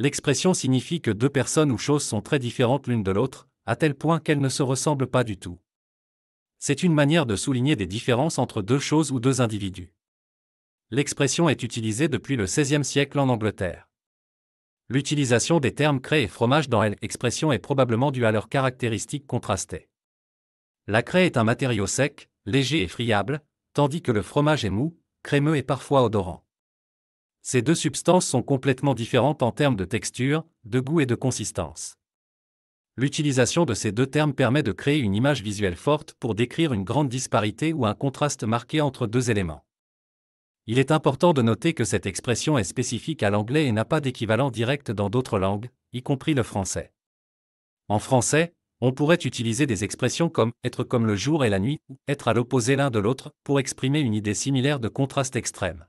L'expression signifie que deux personnes ou choses sont très différentes l'une de l'autre, à tel point qu'elles ne se ressemblent pas du tout. C'est une manière de souligner des différences entre deux choses ou deux individus. L'expression est utilisée depuis le XVIe siècle en Angleterre. L'utilisation des termes craie et fromage dans l'expression est probablement due à leurs caractéristiques contrastées. La craie est un matériau sec, léger et friable, tandis que le fromage est mou, crémeux et parfois odorant. Ces deux substances sont complètement différentes en termes de texture, de goût et de consistance. L'utilisation de ces deux termes permet de créer une image visuelle forte pour décrire une grande disparité ou un contraste marqué entre deux éléments. Il est important de noter que cette expression est spécifique à l'anglais et n'a pas d'équivalent direct dans d'autres langues, y compris le français. En français, on pourrait utiliser des expressions comme être comme le jour et la nuit, ou être à l'opposé l'un de l'autre, pour exprimer une idée similaire de contraste extrême.